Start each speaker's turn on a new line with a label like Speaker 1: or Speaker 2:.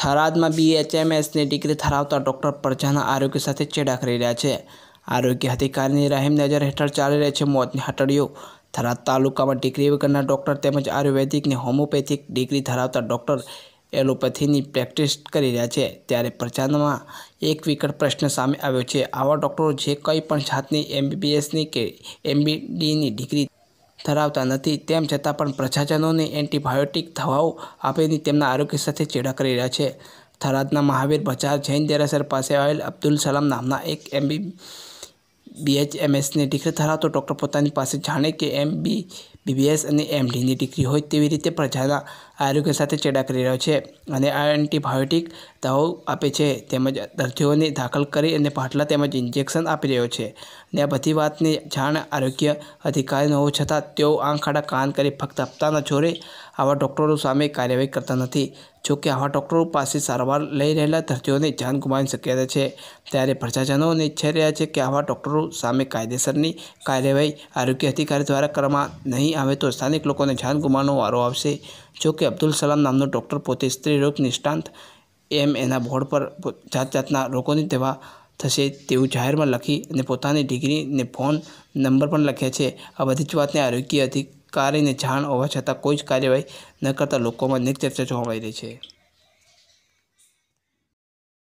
Speaker 1: થરાદમાં બીએચએમએસની degree ધરાવતા doctor પ્રજાના આરોગ્ય સાથે ચેડા કરી રહ્યા છે આરોગ્ય અધિકારીની રહીમ નજર હેઠળ ચાલી રહી છે મોતની હટડીઓ થરાદ તાલુકામાં ડિગ્રી વગરના ડૉક્ટર તેમજ આયુર્વેદિકની હોમિયોપેથિક ડિગ્રી ધરાવતા ડૉક્ટર એલોપેથીની પ્રેક્ટિસ કરી રહ્યા છે ત્યારે પ્રજામાં એક વિકટ પ્રશ્ન સામે આવ્યો છે આવા ડૉક્ટરો જે કંઈ પણ જાતની એમબીબીએસની કે એમબીડીની ડિગ્રી ધરાવતા નથી તેમ છતાં પણ પ્રજાજનોને એન્ટીબાયોટિક દવાઓ આપીને તેમના આરોગ્ય સાથે ચેડા કરી રહ્યા છે થરાદના મહાવીર બજાર જૈન દેરાસર પાસે આવેલ અબ્દુલ સલામ નામના એક એમબી બીએચએમએસની ડિગ્રી ધરાવતો ડૉક્ટર પોતાની પાસે જાણે કે એમબી બીબીએસ અને એમડીની ડિગ્રી હોય તેવી રીતે પ્રજાના આરોગ્ય સાથે ચેડા કરી રહ્યો છે અને આ એન્ટીબાયોટિક દવાઓ આપે છે તેમજ દર્દીઓને દાખલ કરી અને પાટલા તેમજ ઇન્જેક્શન આપી રહ્યો છે ને આ બધી વાતની જાણ આરોગ્ય અધિકારી ન હોવા છતાં તેઓ આંખાડા કાન કરી ફક્ત હપ્તાના જોરે આવા ડૉક્ટરો સામે કાર્યવાહી કરતા નથી જોકે આવા ડૉક્ટરો પાસે સારવાર લઈ રહેલા દર્દીઓને જાન ગુમાવી શક્યતા છે ત્યારે પ્રજાજનોને ઈચ્છાઈ રહ્યા છે કે આવા ડૉક્ટરો સામે કાયદેસરની કાર્યવાહી આરોગ્ય અધિકારી દ્વારા કરવામાં નહીં આવે તો સ્થાનિક લોકોને જાન ગુમાવવાનો વારો આવશે જો કે અબ્દુલ સલામ નામનો ડૉક્ટર પોતે સ્ત્રી રોગ નિષ્ણાંત એમ એના બોર્ડ પર જાત જાતના રોગોની દવા થશે તેવું જાહેરમાં લખી અને પોતાની ડિગ્રીને ફોન નંબર પણ લખ્યા છે આ બધી જ વાતને આરોગ્ય અધિકારીને જાણ હોવા છતાં કોઈ જ કાર્યવાહી ન કરતા લોકોમાં નેક ચર્ચા જોવા મળી રહી છે